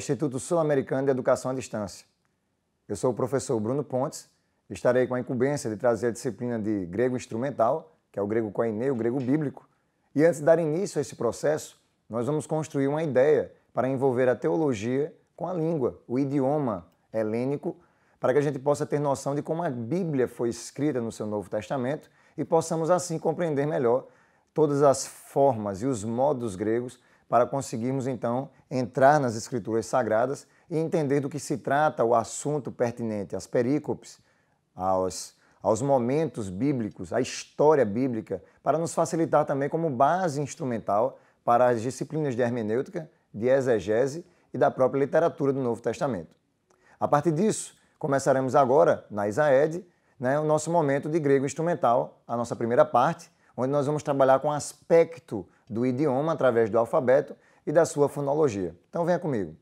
Instituto Sul-Americano de Educação à Distância. Eu sou o professor Bruno Pontes e estarei com a incumbência de trazer a disciplina de grego instrumental, que é o grego koiné, o grego bíblico. E antes de dar início a esse processo, nós vamos construir uma ideia para envolver a teologia com a língua, o idioma helênico, para que a gente possa ter noção de como a Bíblia foi escrita no seu Novo Testamento e possamos assim compreender melhor todas as formas e os modos gregos para conseguirmos então entrar nas escrituras sagradas e entender do que se trata o assunto pertinente às perícopes, aos, aos momentos bíblicos, à história bíblica, para nos facilitar também como base instrumental para as disciplinas de hermenêutica, de exegese e da própria literatura do Novo Testamento. A partir disso, começaremos agora, na Isaed, né, o nosso momento de grego instrumental, a nossa primeira parte, onde nós vamos trabalhar com aspecto do idioma através do alfabeto e da sua fonologia. Então venha comigo.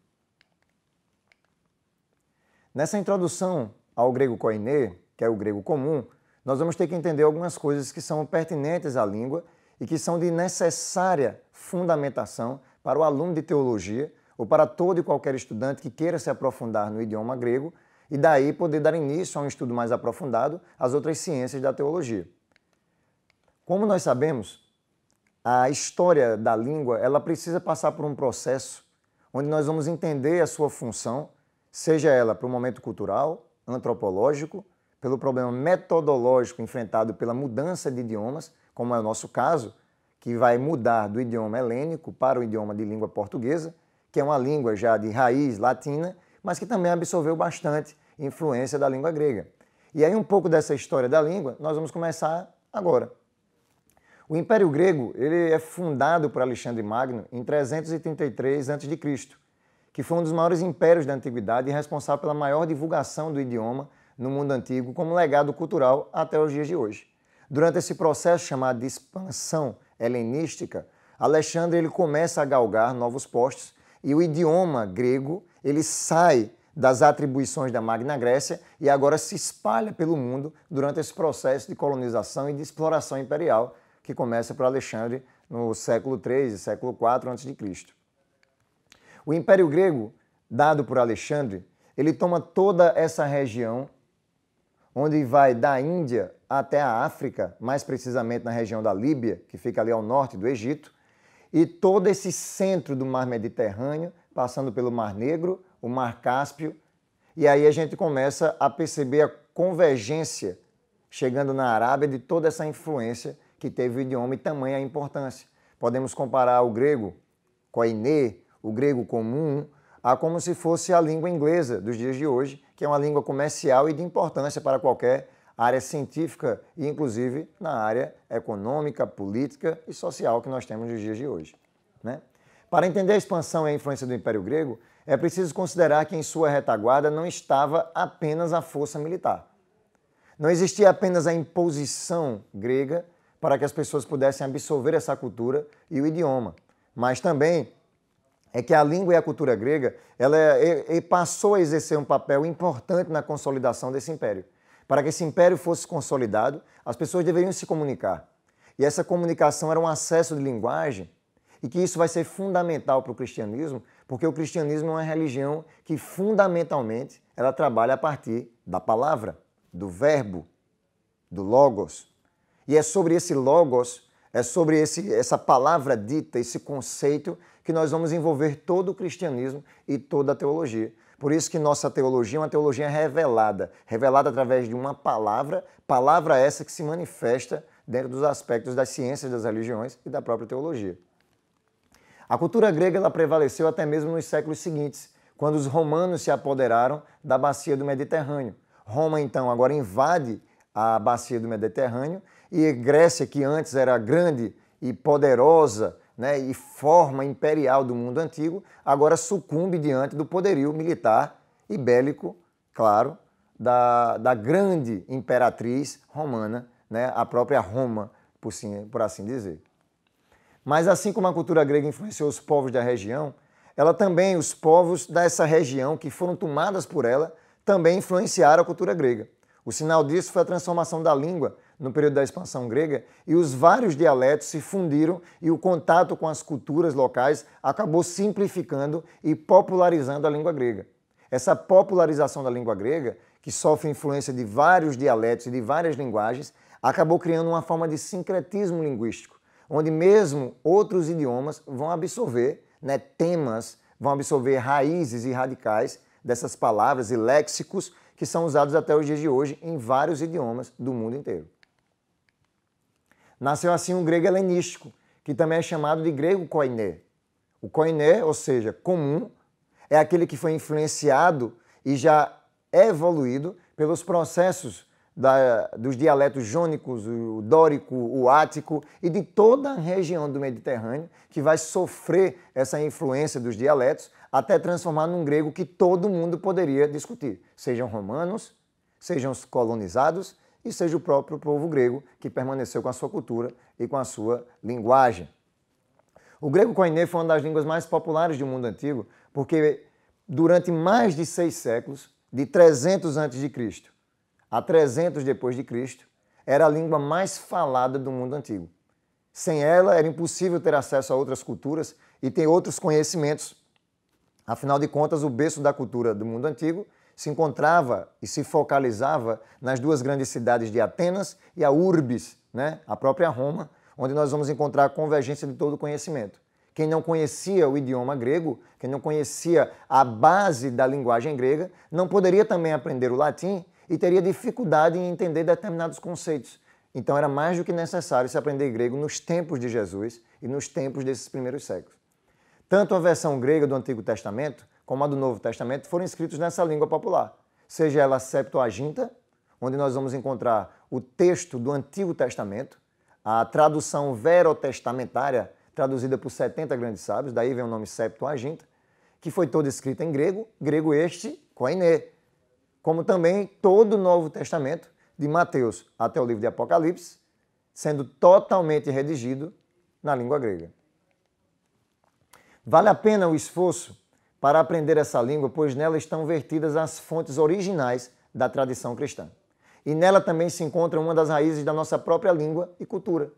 Nessa introdução ao grego koiné, que é o grego comum, nós vamos ter que entender algumas coisas que são pertinentes à língua e que são de necessária fundamentação para o aluno de teologia ou para todo e qualquer estudante que queira se aprofundar no idioma grego e daí poder dar início a um estudo mais aprofundado às outras ciências da teologia. Como nós sabemos, a história da língua ela precisa passar por um processo onde nós vamos entender a sua função, seja ela para o momento cultural, antropológico, pelo problema metodológico enfrentado pela mudança de idiomas, como é o nosso caso, que vai mudar do idioma helênico para o idioma de língua portuguesa, que é uma língua já de raiz latina, mas que também absorveu bastante influência da língua grega. E aí um pouco dessa história da língua nós vamos começar agora. O Império Grego ele é fundado por Alexandre Magno em 333 a.C., que foi um dos maiores impérios da antiguidade e responsável pela maior divulgação do idioma no mundo antigo como legado cultural até os dias de hoje. Durante esse processo chamado de expansão helenística, Alexandre ele começa a galgar novos postos e o idioma grego ele sai das atribuições da Magna Grécia e agora se espalha pelo mundo durante esse processo de colonização e de exploração imperial que começa por Alexandre no século III e século IV a.C. O Império Grego, dado por Alexandre, ele toma toda essa região, onde vai da Índia até a África, mais precisamente na região da Líbia, que fica ali ao norte do Egito, e todo esse centro do Mar Mediterrâneo, passando pelo Mar Negro, o Mar Cáspio, e aí a gente começa a perceber a convergência, chegando na Arábia, de toda essa influência que teve o idioma e tamanha importância. Podemos comparar o grego koiné, o grego comum, a como se fosse a língua inglesa dos dias de hoje, que é uma língua comercial e de importância para qualquer área científica e, inclusive, na área econômica, política e social que nós temos nos dias de hoje. Né? Para entender a expansão e a influência do Império Grego, é preciso considerar que em sua retaguarda não estava apenas a força militar. Não existia apenas a imposição grega para que as pessoas pudessem absorver essa cultura e o idioma. Mas também é que a língua e a cultura grega ela é, é, passou a exercer um papel importante na consolidação desse império. Para que esse império fosse consolidado, as pessoas deveriam se comunicar. E essa comunicação era um acesso de linguagem, e que isso vai ser fundamental para o cristianismo, porque o cristianismo é uma religião que fundamentalmente ela trabalha a partir da palavra, do verbo, do logos. E é sobre esse logos, é sobre esse, essa palavra dita, esse conceito, que nós vamos envolver todo o cristianismo e toda a teologia. Por isso que nossa teologia é uma teologia revelada, revelada através de uma palavra, palavra essa que se manifesta dentro dos aspectos das ciências, das religiões e da própria teologia. A cultura grega ela prevaleceu até mesmo nos séculos seguintes, quando os romanos se apoderaram da bacia do Mediterrâneo. Roma então agora invade a bacia do Mediterrâneo e a Grécia, que antes era grande e poderosa né, e forma imperial do mundo antigo, agora sucumbe diante do poderio militar e bélico, claro, da, da grande imperatriz romana, né, a própria Roma, por, sim, por assim dizer. Mas assim como a cultura grega influenciou os povos da região, ela também, os povos dessa região que foram tomadas por ela, também influenciaram a cultura grega. O sinal disso foi a transformação da língua no período da expansão grega, e os vários dialetos se fundiram e o contato com as culturas locais acabou simplificando e popularizando a língua grega. Essa popularização da língua grega, que sofre influência de vários dialetos e de várias linguagens, acabou criando uma forma de sincretismo linguístico, onde mesmo outros idiomas vão absorver né, temas, vão absorver raízes e radicais dessas palavras e léxicos que são usados até os dias de hoje em vários idiomas do mundo inteiro. Nasceu assim um grego helenístico, que também é chamado de grego koiné. O koiné, ou seja, comum, é aquele que foi influenciado e já evoluído pelos processos da, dos dialetos jônicos, o dórico, o ático e de toda a região do Mediterrâneo que vai sofrer essa influência dos dialetos até transformar num grego que todo mundo poderia discutir, sejam romanos, sejam os colonizados, e seja o próprio povo grego que permaneceu com a sua cultura e com a sua linguagem. O grego koiné foi uma das línguas mais populares do mundo antigo, porque durante mais de seis séculos, de 300 a.C. a 300 depois de Cristo, era a língua mais falada do mundo antigo. Sem ela, era impossível ter acesso a outras culturas e ter outros conhecimentos. Afinal de contas, o berço da cultura do mundo antigo se encontrava e se focalizava nas duas grandes cidades de Atenas e a Urbis, né, a própria Roma, onde nós vamos encontrar a convergência de todo o conhecimento. Quem não conhecia o idioma grego, quem não conhecia a base da linguagem grega, não poderia também aprender o latim e teria dificuldade em entender determinados conceitos. Então era mais do que necessário se aprender grego nos tempos de Jesus e nos tempos desses primeiros séculos. Tanto a versão grega do Antigo Testamento como a do Novo Testamento, foram escritos nessa língua popular. Seja ela a Septuaginta, onde nós vamos encontrar o texto do Antigo Testamento, a tradução verotestamentária, traduzida por 70 grandes sábios, daí vem o nome Septuaginta, que foi toda escrita em grego, grego este, koiné, como também todo o Novo Testamento, de Mateus até o livro de Apocalipse, sendo totalmente redigido na língua grega. Vale a pena o esforço para aprender essa língua, pois nela estão vertidas as fontes originais da tradição cristã. E nela também se encontra uma das raízes da nossa própria língua e cultura.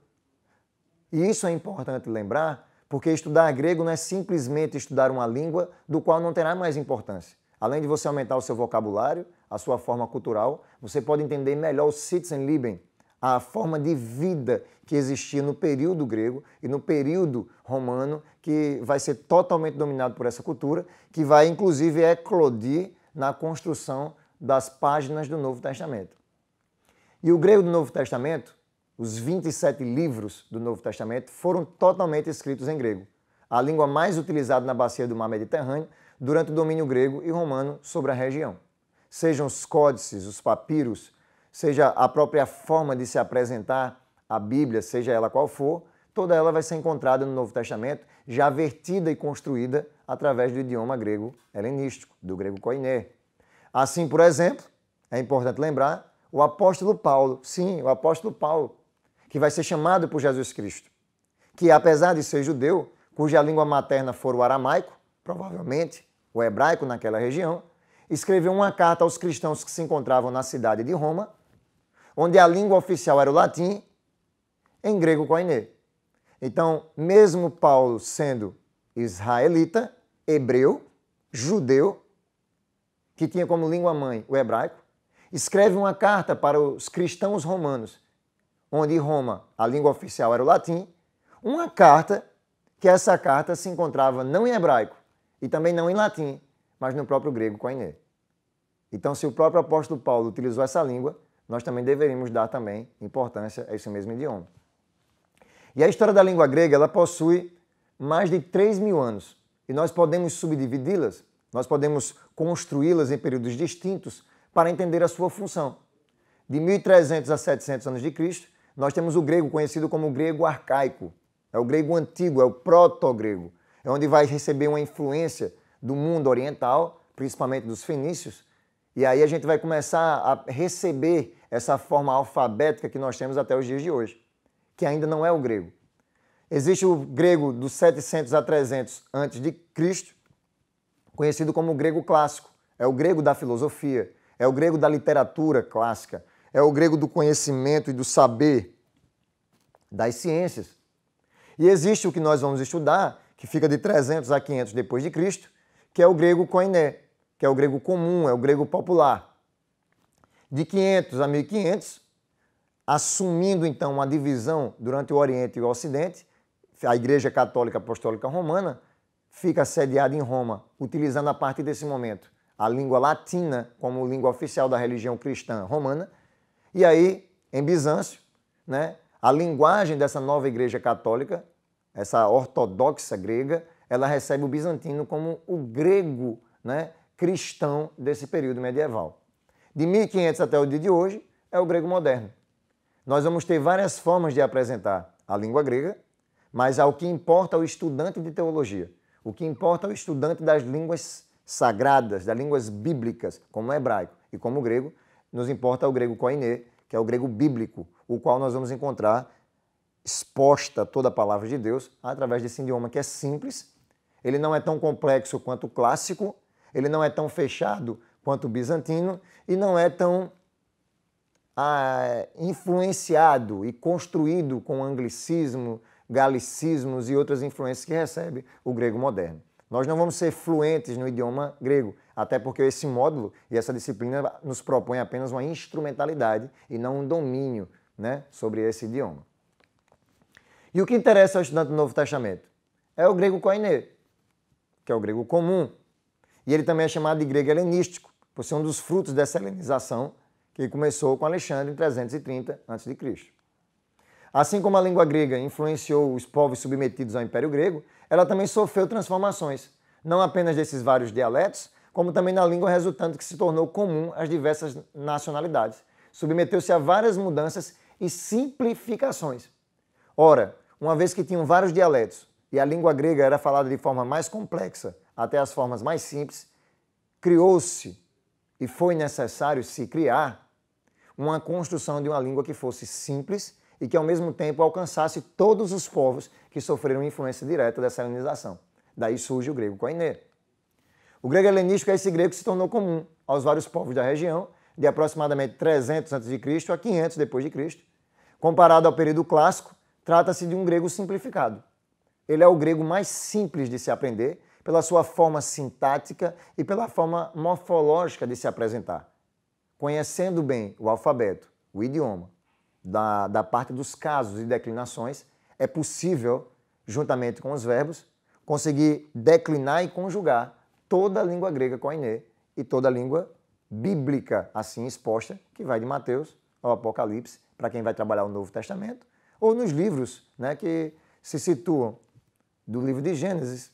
E isso é importante lembrar, porque estudar grego não é simplesmente estudar uma língua do qual não terá mais importância. Além de você aumentar o seu vocabulário, a sua forma cultural, você pode entender melhor o Sitzenleben, a forma de vida que existia no período grego e no período romano, que vai ser totalmente dominado por essa cultura, que vai inclusive eclodir na construção das páginas do Novo Testamento. E o grego do Novo Testamento, os 27 livros do Novo Testamento, foram totalmente escritos em grego, a língua mais utilizada na bacia do Mar Mediterrâneo durante o domínio grego e romano sobre a região. Sejam os códices, os papiros, seja a própria forma de se apresentar a Bíblia, seja ela qual for, toda ela vai ser encontrada no Novo Testamento, já vertida e construída através do idioma grego helenístico, do grego koiné. Assim, por exemplo, é importante lembrar o apóstolo Paulo, sim, o apóstolo Paulo, que vai ser chamado por Jesus Cristo, que apesar de ser judeu, cuja língua materna for o aramaico, provavelmente o hebraico naquela região, escreveu uma carta aos cristãos que se encontravam na cidade de Roma, onde a língua oficial era o latim, em grego koiné. Então, mesmo Paulo sendo israelita, hebreu, judeu, que tinha como língua mãe o hebraico, escreve uma carta para os cristãos romanos, onde em Roma a língua oficial era o latim, uma carta que essa carta se encontrava não em hebraico e também não em latim, mas no próprio grego koiné. Então, se o próprio apóstolo Paulo utilizou essa língua, nós também deveríamos dar também importância a esse mesmo idioma. E a história da língua grega, ela possui mais de 3 mil anos, e nós podemos subdividi-las, nós podemos construí-las em períodos distintos para entender a sua função. De 1300 a 700 anos de Cristo, nós temos o grego conhecido como o grego arcaico, é o grego antigo, é o proto-grego, é onde vai receber uma influência do mundo oriental, principalmente dos fenícios, e aí a gente vai começar a receber essa forma alfabética que nós temos até os dias de hoje, que ainda não é o grego. Existe o grego dos 700 a 300 antes de Cristo, conhecido como o grego clássico. É o grego da filosofia, é o grego da literatura clássica, é o grego do conhecimento e do saber das ciências. E existe o que nós vamos estudar, que fica de 300 a 500 depois de Cristo, que é o grego koiné, que é o grego comum, é o grego popular de 500 a 1500, assumindo então uma divisão durante o Oriente e o Ocidente, a Igreja Católica Apostólica Romana fica sediada em Roma, utilizando a partir desse momento a língua latina como língua oficial da religião cristã romana, e aí em Bizâncio, né, a linguagem dessa nova Igreja Católica, essa ortodoxa grega, ela recebe o bizantino como o grego, né, cristão desse período medieval de 1500 até o dia de hoje, é o grego moderno. Nós vamos ter várias formas de apresentar a língua grega, mas ao que importa ao estudante de teologia, o que importa ao é estudante das línguas sagradas, das línguas bíblicas, como o hebraico e como o grego, nos importa o grego koiné, que é o grego bíblico, o qual nós vamos encontrar exposta toda a palavra de Deus através desse idioma que é simples, ele não é tão complexo quanto o clássico, ele não é tão fechado quanto o bizantino e não é tão ah, influenciado e construído com anglicismo, galicismos e outras influências que recebe o grego moderno. Nós não vamos ser fluentes no idioma grego, até porque esse módulo e essa disciplina nos propõe apenas uma instrumentalidade e não um domínio né, sobre esse idioma. E o que interessa ao estudante do Novo Testamento? É o grego koiné, que é o grego comum, e ele também é chamado de grego helenístico, por ser um dos frutos dessa helenização que começou com Alexandre em 330 a.C. Assim como a língua grega influenciou os povos submetidos ao Império Grego, ela também sofreu transformações, não apenas desses vários dialetos, como também na língua resultante que se tornou comum às diversas nacionalidades. Submeteu-se a várias mudanças e simplificações. Ora, uma vez que tinham vários dialetos e a língua grega era falada de forma mais complexa até as formas mais simples, criou-se e foi necessário se criar uma construção de uma língua que fosse simples e que ao mesmo tempo alcançasse todos os povos que sofreram influência direta dessa helenização. Daí surge o grego koiné. O grego helenístico é esse grego que se tornou comum aos vários povos da região, de aproximadamente 300 a.C. a 500 depois de Cristo. Comparado ao período clássico, trata-se de um grego simplificado. Ele é o grego mais simples de se aprender pela sua forma sintática e pela forma morfológica de se apresentar, conhecendo bem o alfabeto, o idioma, da, da parte dos casos e declinações, é possível, juntamente com os verbos, conseguir declinar e conjugar toda a língua grega koiné e toda a língua bíblica assim exposta, que vai de Mateus ao Apocalipse, para quem vai trabalhar o Novo Testamento, ou nos livros né, que se situam do livro de Gênesis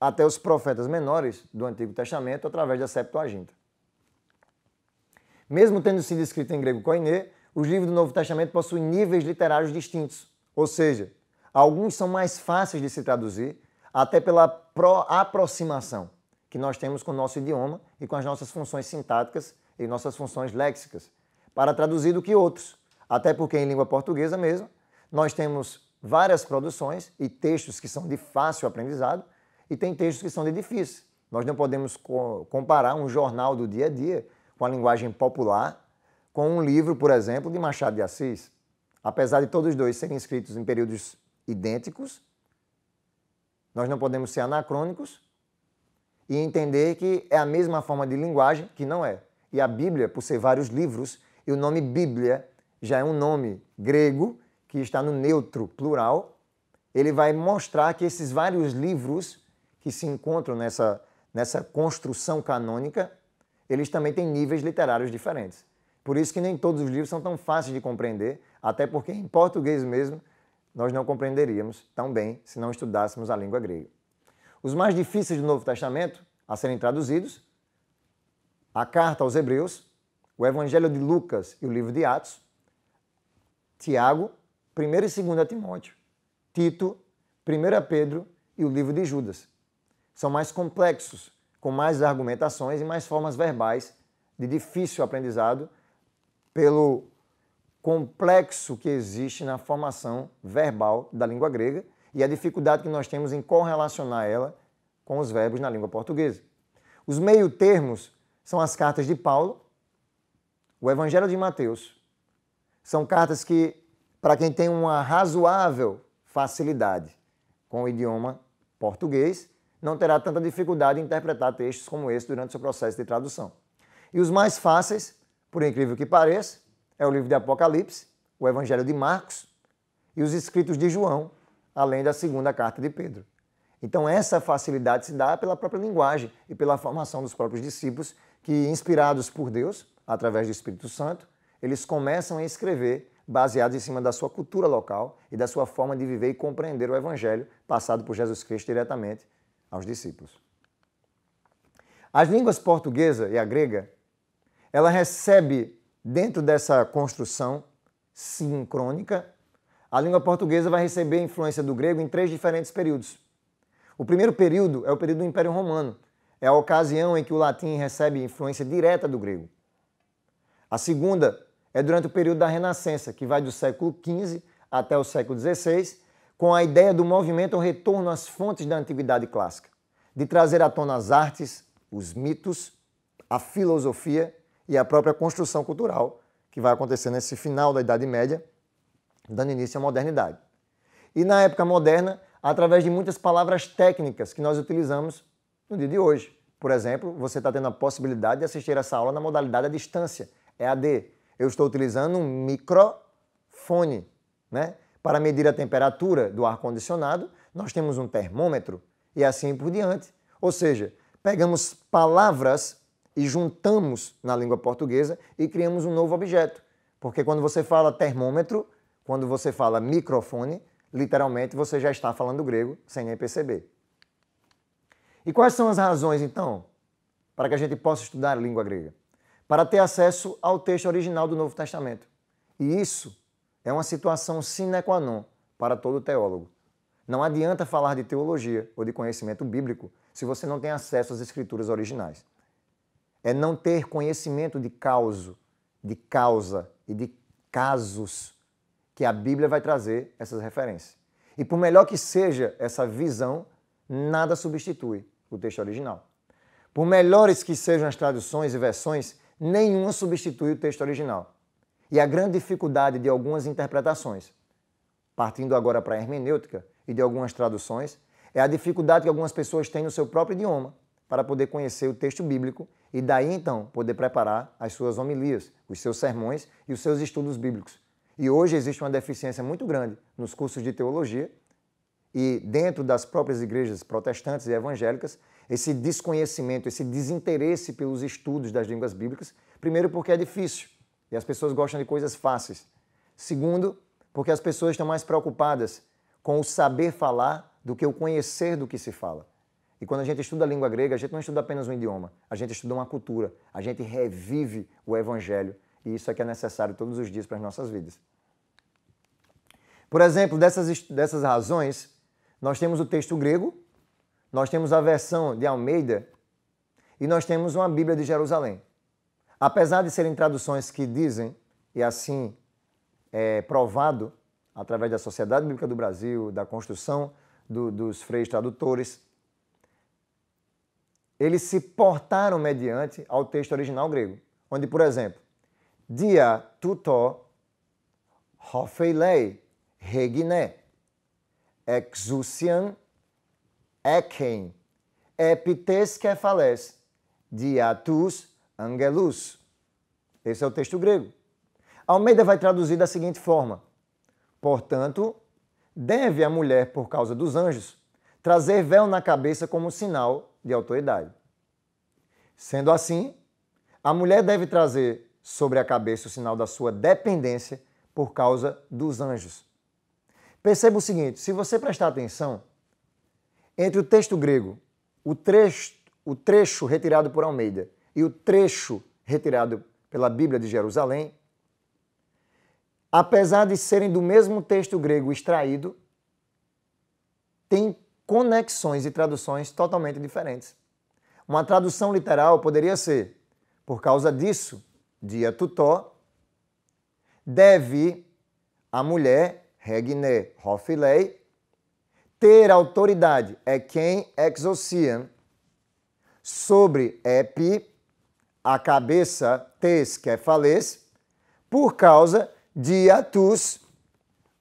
até os profetas menores do Antigo Testamento através da Septuaginta. Mesmo tendo sido escrito em grego koiné, os livros do Novo Testamento possuem níveis literários distintos, ou seja, alguns são mais fáceis de se traduzir, até pela aproximação que nós temos com o nosso idioma e com as nossas funções sintáticas e nossas funções léxicas, para traduzir do que outros, até porque em língua portuguesa mesmo, nós temos várias produções e textos que são de fácil aprendizado, e tem textos que são de difícil. Nós não podemos co comparar um jornal do dia a dia com a linguagem popular com um livro, por exemplo, de Machado de Assis. Apesar de todos os dois serem escritos em períodos idênticos, nós não podemos ser anacrônicos e entender que é a mesma forma de linguagem, que não é. E a Bíblia, por ser vários livros, e o nome Bíblia já é um nome grego que está no neutro plural, ele vai mostrar que esses vários livros que se encontram nessa, nessa construção canônica, eles também têm níveis literários diferentes. Por isso que nem todos os livros são tão fáceis de compreender, até porque em português mesmo nós não compreenderíamos tão bem se não estudássemos a língua grega. Os mais difíceis do Novo Testamento a serem traduzidos, a carta aos Hebreus, o Evangelho de Lucas e o livro de Atos, Tiago, 1 e 2 Timóteo, Tito, 1 Pedro e o livro de Judas são mais complexos, com mais argumentações e mais formas verbais de difícil aprendizado pelo complexo que existe na formação verbal da língua grega e a dificuldade que nós temos em correlacionar ela com os verbos na língua portuguesa. Os meio-termos são as cartas de Paulo, o Evangelho de Mateus. São cartas que, para quem tem uma razoável facilidade com o idioma português, não terá tanta dificuldade em interpretar textos como esse durante seu processo de tradução. E os mais fáceis, por incrível que pareça, é o livro de Apocalipse, o Evangelho de Marcos e os escritos de João, além da segunda carta de Pedro. Então, essa facilidade se dá pela própria linguagem e pela formação dos próprios discípulos, que, inspirados por Deus, através do Espírito Santo, eles começam a escrever baseados em cima da sua cultura local e da sua forma de viver e compreender o Evangelho passado por Jesus Cristo diretamente aos discípulos. As línguas portuguesa e a grega, ela recebe dentro dessa construção sincrônica, a língua portuguesa vai receber a influência do grego em três diferentes períodos. O primeiro período é o período do Império Romano, é a ocasião em que o latim recebe influência direta do grego. A segunda é durante o período da Renascença, que vai do século XV até o século XVI, com a ideia do movimento ao retorno às fontes da antiguidade clássica, de trazer à tona as artes, os mitos, a filosofia e a própria construção cultural que vai acontecer nesse final da Idade Média, dando início à modernidade. E na época moderna, através de muitas palavras técnicas que nós utilizamos no dia de hoje. Por exemplo, você está tendo a possibilidade de assistir essa aula na modalidade à distância, é d. Eu estou utilizando um microfone, né? Para medir a temperatura do ar-condicionado, nós temos um termômetro e assim por diante. Ou seja, pegamos palavras e juntamos na língua portuguesa e criamos um novo objeto. Porque quando você fala termômetro, quando você fala microfone, literalmente você já está falando grego sem nem perceber. E quais são as razões, então, para que a gente possa estudar a língua grega? Para ter acesso ao texto original do Novo Testamento. E isso é uma situação sine qua non para todo teólogo. Não adianta falar de teologia ou de conhecimento bíblico se você não tem acesso às escrituras originais. É não ter conhecimento de de causa e de casos que a Bíblia vai trazer essas referências. E por melhor que seja essa visão, nada substitui o texto original. Por melhores que sejam as traduções e versões, nenhuma substitui o texto original e a grande dificuldade de algumas interpretações. Partindo agora para a hermenêutica e de algumas traduções, é a dificuldade que algumas pessoas têm no seu próprio idioma para poder conhecer o texto bíblico e daí então poder preparar as suas homilias, os seus sermões e os seus estudos bíblicos. E hoje existe uma deficiência muito grande nos cursos de teologia e dentro das próprias igrejas protestantes e evangélicas, esse desconhecimento, esse desinteresse pelos estudos das línguas bíblicas, primeiro porque é difícil, e as pessoas gostam de coisas fáceis. Segundo, porque as pessoas estão mais preocupadas com o saber falar do que o conhecer do que se fala. E quando a gente estuda a língua grega, a gente não estuda apenas um idioma, a gente estuda uma cultura, a gente revive o evangelho. E isso é que é necessário todos os dias para as nossas vidas. Por exemplo, dessas, dessas razões, nós temos o texto grego, nós temos a versão de Almeida e nós temos uma Bíblia de Jerusalém. Apesar de serem traduções que dizem, e assim é provado através da Sociedade Bíblica do Brasil, da construção do, dos freios tradutores, eles se portaram mediante ao texto original grego, onde, por exemplo, dia tuto hophelei regine exousian eken kefales dia tus angelus. Esse é o texto grego. Almeida vai traduzir da seguinte forma: Portanto, deve a mulher, por causa dos anjos, trazer véu na cabeça como sinal de autoridade. Sendo assim, a mulher deve trazer sobre a cabeça o sinal da sua dependência por causa dos anjos. Perceba o seguinte: se você prestar atenção, entre o texto grego, o trecho, o trecho retirado por Almeida e o trecho retirado pela Bíblia de Jerusalém, apesar de serem do mesmo texto grego extraído, têm conexões e traduções totalmente diferentes. Uma tradução literal poderia ser: por causa disso, dia tutó, deve a mulher, regne hofilei, ter autoridade, é quem exociam, sobre epi, a cabeça tes kefales, é por causa de atus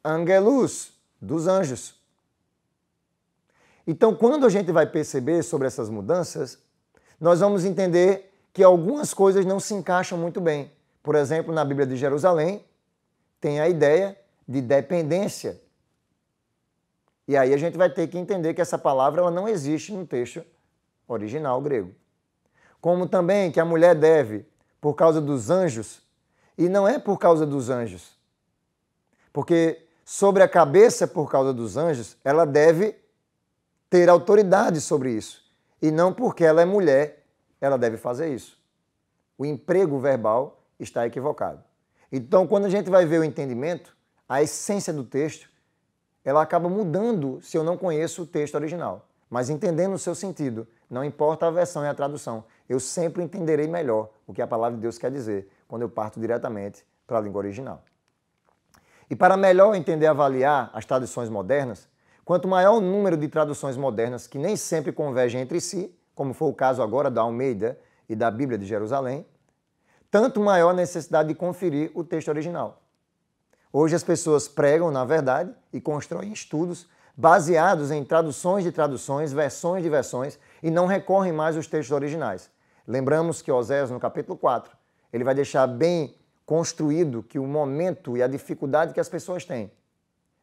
angelus, dos anjos. Então, quando a gente vai perceber sobre essas mudanças, nós vamos entender que algumas coisas não se encaixam muito bem. Por exemplo, na Bíblia de Jerusalém, tem a ideia de dependência. E aí a gente vai ter que entender que essa palavra ela não existe no texto original grego como também que a mulher deve por causa dos anjos, e não é por causa dos anjos. Porque sobre a cabeça por causa dos anjos, ela deve ter autoridade sobre isso, e não porque ela é mulher, ela deve fazer isso. O emprego verbal está equivocado. Então, quando a gente vai ver o entendimento, a essência do texto, ela acaba mudando se eu não conheço o texto original mas entendendo o seu sentido. Não importa a versão e a tradução, eu sempre entenderei melhor o que a palavra de Deus quer dizer quando eu parto diretamente para a língua original. E para melhor entender e avaliar as traduções modernas, quanto maior o número de traduções modernas que nem sempre convergem entre si, como foi o caso agora da Almeida e da Bíblia de Jerusalém, tanto maior a necessidade de conferir o texto original. Hoje as pessoas pregam, na verdade, e constroem estudos baseados em traduções de traduções, versões de versões, e não recorrem mais aos textos originais. Lembramos que Oséias, no capítulo 4, ele vai deixar bem construído que o momento e a dificuldade que as pessoas têm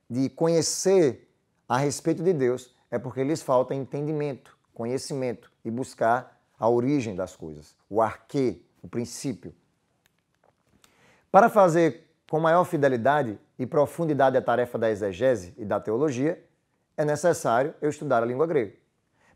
de conhecer a respeito de Deus é porque lhes falta entendimento, conhecimento e buscar a origem das coisas, o arquê, o princípio. Para fazer com maior fidelidade e profundidade a tarefa da exegese e da teologia, é necessário eu estudar a língua grega.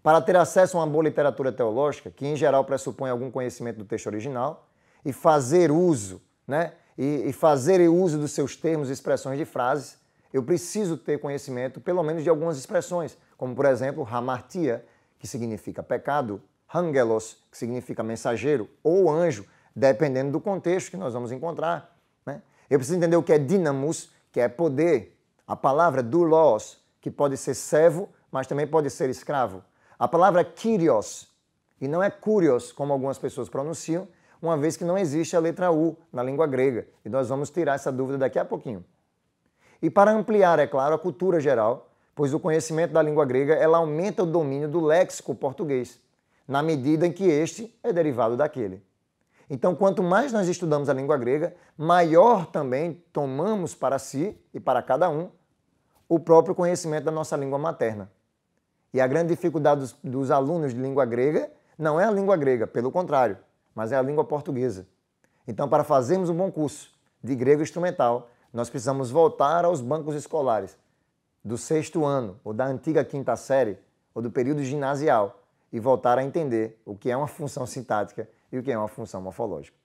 Para ter acesso a uma boa literatura teológica, que em geral pressupõe algum conhecimento do texto original, e fazer uso, né? E, e fazer uso dos seus termos e expressões de frases, eu preciso ter conhecimento, pelo menos, de algumas expressões, como, por exemplo, hamartia, que significa pecado, hangelos, que significa mensageiro, ou anjo, dependendo do contexto que nós vamos encontrar. Né? Eu preciso entender o que é dinamus, que é poder. A palavra dulos, que pode ser servo, mas também pode ser escravo. A palavra kyrios, e não é curios, como algumas pessoas pronunciam, uma vez que não existe a letra U na língua grega. E nós vamos tirar essa dúvida daqui a pouquinho. E para ampliar, é claro, a cultura geral, pois o conhecimento da língua grega ela aumenta o domínio do léxico português, na medida em que este é derivado daquele. Então, quanto mais nós estudamos a língua grega, maior também tomamos para si e para cada um o próprio conhecimento da nossa língua materna. E a grande dificuldade dos, dos alunos de língua grega não é a língua grega, pelo contrário, mas é a língua portuguesa. Então, para fazermos um bom curso de grego instrumental, nós precisamos voltar aos bancos escolares do sexto ano, ou da antiga quinta série, ou do período ginasial, e voltar a entender o que é uma função sintática e o que é uma função morfológica.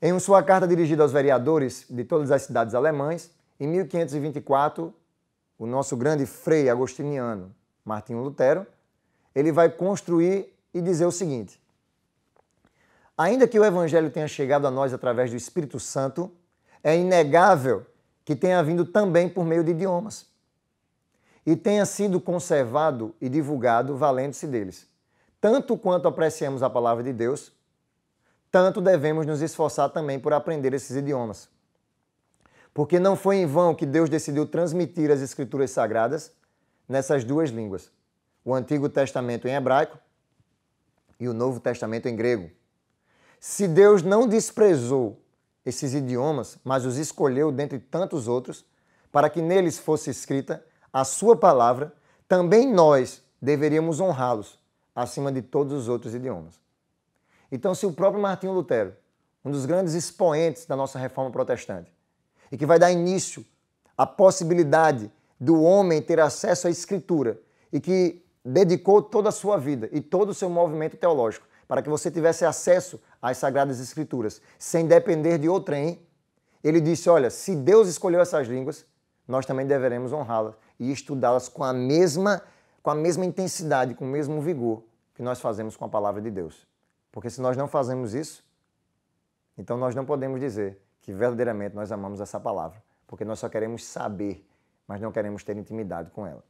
Em sua carta dirigida aos vereadores de todas as cidades alemãs, em 1524, o nosso grande frei agostiniano, Martinho Lutero, ele vai construir e dizer o seguinte: Ainda que o evangelho tenha chegado a nós através do Espírito Santo, é inegável que tenha vindo também por meio de idiomas e tenha sido conservado e divulgado valendo-se deles. Tanto quanto apreciamos a palavra de Deus, tanto devemos nos esforçar também por aprender esses idiomas. Porque não foi em vão que Deus decidiu transmitir as escrituras sagradas nessas duas línguas: o Antigo Testamento em hebraico e o Novo Testamento em grego. Se Deus não desprezou esses idiomas, mas os escolheu dentre tantos outros, para que neles fosse escrita a sua palavra, também nós deveríamos honrá-los acima de todos os outros idiomas. Então, se o próprio Martinho Lutero, um dos grandes expoentes da nossa reforma protestante, e que vai dar início à possibilidade do homem ter acesso à Escritura e que dedicou toda a sua vida e todo o seu movimento teológico para que você tivesse acesso às Sagradas Escrituras, sem depender de outrem. Ele disse: Olha, se Deus escolheu essas línguas, nós também deveremos honrá-las e estudá-las com a mesma com a mesma intensidade, com o mesmo vigor que nós fazemos com a palavra de Deus. Porque se nós não fazemos isso, então nós não podemos dizer que verdadeiramente nós amamos essa palavra, porque nós só queremos saber, mas não queremos ter intimidade com ela.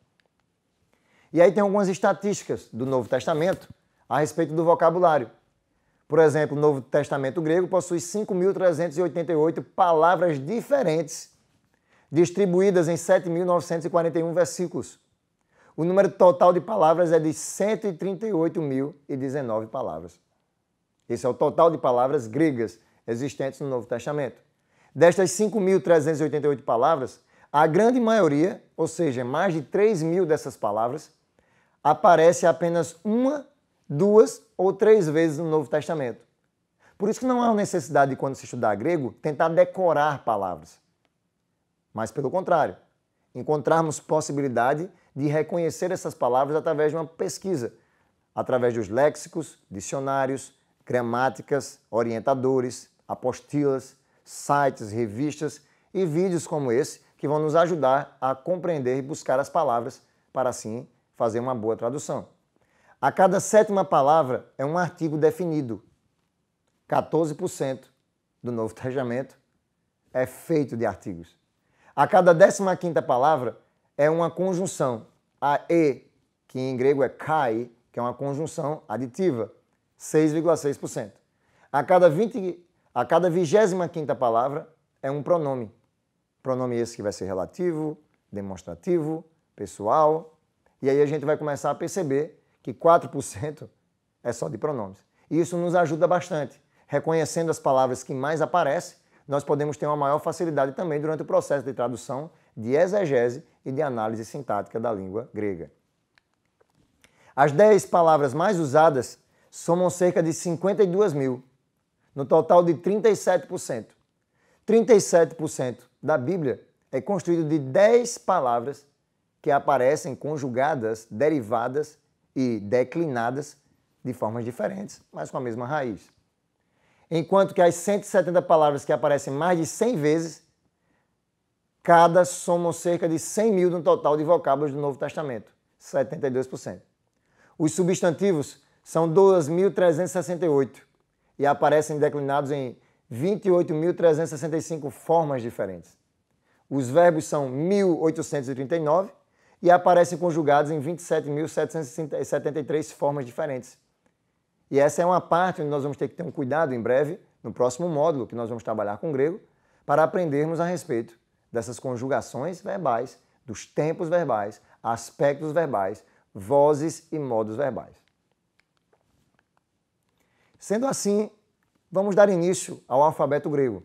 E aí tem algumas estatísticas do Novo Testamento a respeito do vocabulário. Por exemplo, o Novo Testamento grego possui 5.388 palavras diferentes, distribuídas em 7.941 versículos. O número total de palavras é de 138.019 palavras. Esse é o total de palavras gregas existentes no Novo Testamento. Destas 5.388 palavras, a grande maioria, ou seja, mais de 3 mil dessas palavras, aparece apenas uma, duas ou três vezes no Novo Testamento. Por isso que não há necessidade, quando se estudar grego, tentar decorar palavras. Mas, pelo contrário, encontrarmos possibilidade de reconhecer essas palavras através de uma pesquisa, através dos léxicos, dicionários, gramáticas, orientadores, apostilas, sites, revistas e vídeos como esse que vão nos ajudar a compreender e buscar as palavras para assim fazer uma boa tradução. A cada sétima palavra é um artigo definido. 14% do Novo Testamento é feito de artigos. A cada décima quinta palavra é uma conjunção, a e, que em grego é kai, que é uma conjunção aditiva, 6,6%. A cada 20 a cada 25 palavra é um pronome. Pronome esse que vai ser relativo, demonstrativo, pessoal. E aí a gente vai começar a perceber que 4% é só de pronomes. E isso nos ajuda bastante. Reconhecendo as palavras que mais aparecem, nós podemos ter uma maior facilidade também durante o processo de tradução, de exegese e de análise sintática da língua grega. As 10 palavras mais usadas somam cerca de 52 mil no total de 37%. 37% da Bíblia é construído de 10 palavras que aparecem conjugadas, derivadas e declinadas de formas diferentes, mas com a mesma raiz. Enquanto que as 170 palavras que aparecem mais de 100 vezes, cada somam cerca de 100 mil no total de vocábulos do Novo Testamento, 72%. Os substantivos são 2.368 e aparecem declinados em 28.365 formas diferentes. Os verbos são 1.839 e aparecem conjugados em 27.773 formas diferentes. E essa é uma parte onde nós vamos ter que ter um cuidado em breve, no próximo módulo, que nós vamos trabalhar com grego, para aprendermos a respeito dessas conjugações verbais, dos tempos verbais, aspectos verbais, vozes e modos verbais. Sendo assim, vamos dar início ao alfabeto grego.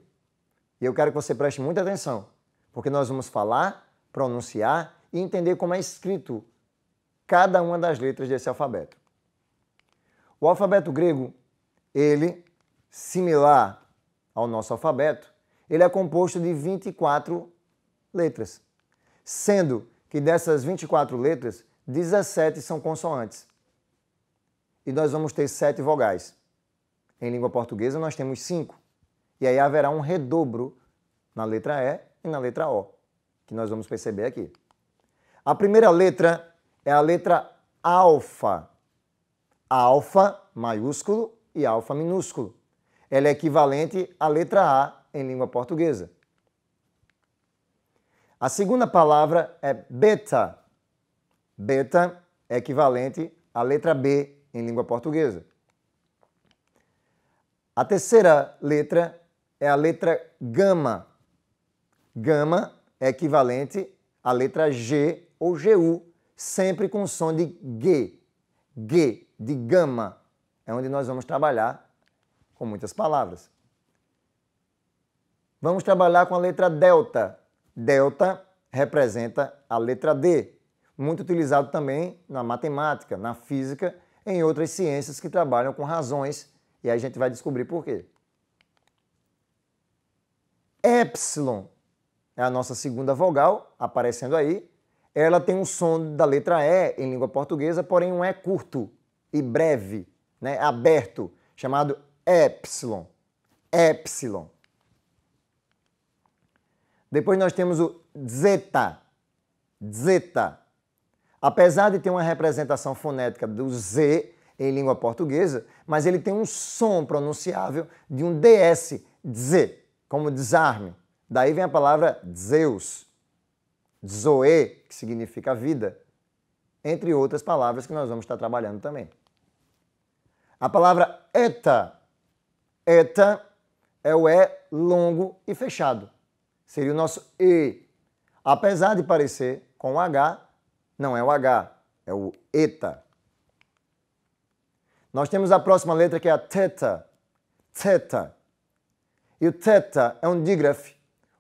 E eu quero que você preste muita atenção, porque nós vamos falar, pronunciar e entender como é escrito cada uma das letras desse alfabeto. O alfabeto grego, ele, similar ao nosso alfabeto, ele é composto de 24 letras, sendo que dessas 24 letras, 17 são consoantes. E nós vamos ter sete vogais. Em língua portuguesa, nós temos cinco. E aí haverá um redobro na letra E e na letra O, que nós vamos perceber aqui. A primeira letra é a letra alfa. Alfa maiúsculo e alfa minúsculo. Ela é equivalente à letra A em língua portuguesa. A segunda palavra é beta. Beta é equivalente à letra B em língua portuguesa. A terceira letra é a letra gama. Gama é equivalente à letra G ou GU, sempre com som de G. G, de gama, é onde nós vamos trabalhar com muitas palavras. Vamos trabalhar com a letra delta. Delta representa a letra D, muito utilizado também na matemática, na física, em outras ciências que trabalham com razões e a gente vai descobrir por quê. Epsilon é a nossa segunda vogal, aparecendo aí. Ela tem um som da letra E em língua portuguesa, porém um E curto e breve, né, aberto, chamado epsilon. Epsilon. Depois nós temos o zeta. Zeta. Apesar de ter uma representação fonética do Z, em língua portuguesa, mas ele tem um som pronunciável de um DS, Z, como desarme. Daí vem a palavra Zeus, Zoe, que significa vida, entre outras palavras que nós vamos estar trabalhando também. A palavra eta, eta é o E longo e fechado. Seria o nosso E. Apesar de parecer com o H, não é o H, é o ETA. Nós temos a próxima letra que é a teta. Teta. E o teta é um dígrafe,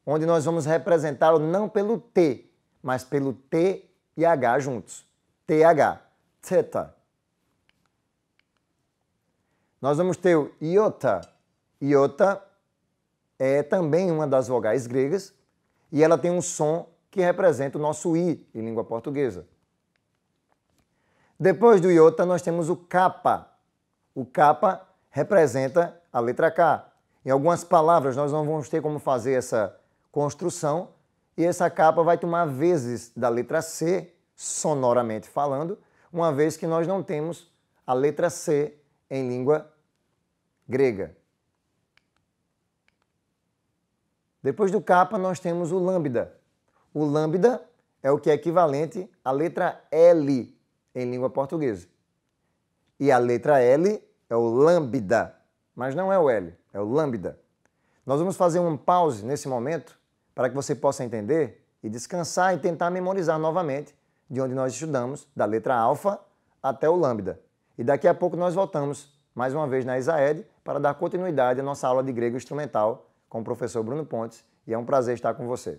onde nós vamos representá-lo não pelo T, mas pelo T e H juntos. TH. Teta. Nós vamos ter o iota. Iota é também uma das vogais gregas e ela tem um som que representa o nosso I em língua portuguesa. Depois do iota, nós temos o kappa. O capa representa a letra K. Em algumas palavras, nós não vamos ter como fazer essa construção e essa capa vai tomar vezes da letra C, sonoramente falando, uma vez que nós não temos a letra C em língua grega. Depois do capa, nós temos o lambda. O lambda é o que é equivalente à letra L em língua portuguesa. E a letra L é o lambda, mas não é o L, é o lambda. Nós vamos fazer um pause nesse momento para que você possa entender e descansar e tentar memorizar novamente de onde nós estudamos, da letra alfa até o lambda. E daqui a pouco nós voltamos mais uma vez na Isaed para dar continuidade à nossa aula de grego instrumental com o professor Bruno Pontes e é um prazer estar com você.